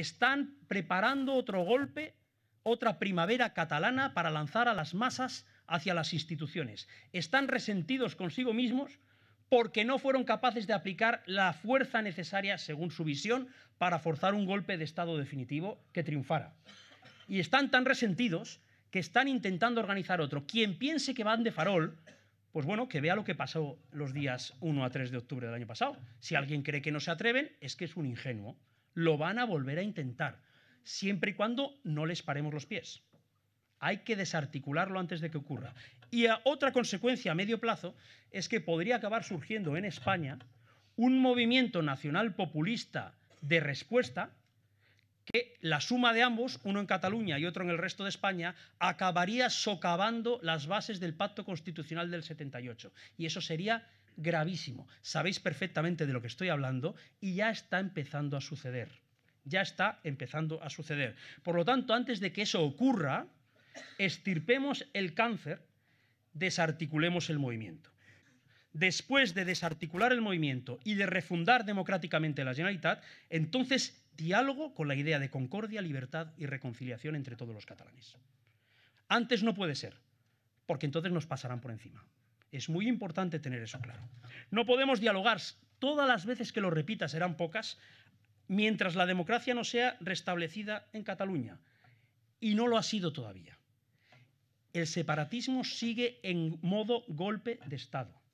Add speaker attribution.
Speaker 1: están preparando otro golpe, otra primavera catalana para lanzar a las masas hacia las instituciones. Están resentidos consigo mismos porque no fueron capaces de aplicar la fuerza necesaria, según su visión, para forzar un golpe de Estado definitivo que triunfara. Y están tan resentidos que están intentando organizar otro. Quien piense que van de farol, pues bueno, que vea lo que pasó los días 1 a 3 de octubre del año pasado. Si alguien cree que no se atreven, es que es un ingenuo. Lo van a volver a intentar, siempre y cuando no les paremos los pies. Hay que desarticularlo antes de que ocurra. Y otra consecuencia a medio plazo es que podría acabar surgiendo en España un movimiento nacional populista de respuesta que la suma de ambos, uno en Cataluña y otro en el resto de España, acabaría socavando las bases del pacto constitucional del 78. Y eso sería gravísimo. Sabéis perfectamente de lo que estoy hablando y ya está empezando a suceder. Ya está empezando a suceder. Por lo tanto, antes de que eso ocurra, estirpemos el cáncer, desarticulemos el movimiento después de desarticular el movimiento y de refundar democráticamente la Generalitat, entonces diálogo con la idea de concordia, libertad y reconciliación entre todos los catalanes. Antes no puede ser, porque entonces nos pasarán por encima. Es muy importante tener eso claro. No podemos dialogar, todas las veces que lo repita serán pocas, mientras la democracia no sea restablecida en Cataluña. Y no lo ha sido todavía. El separatismo sigue en modo golpe de Estado.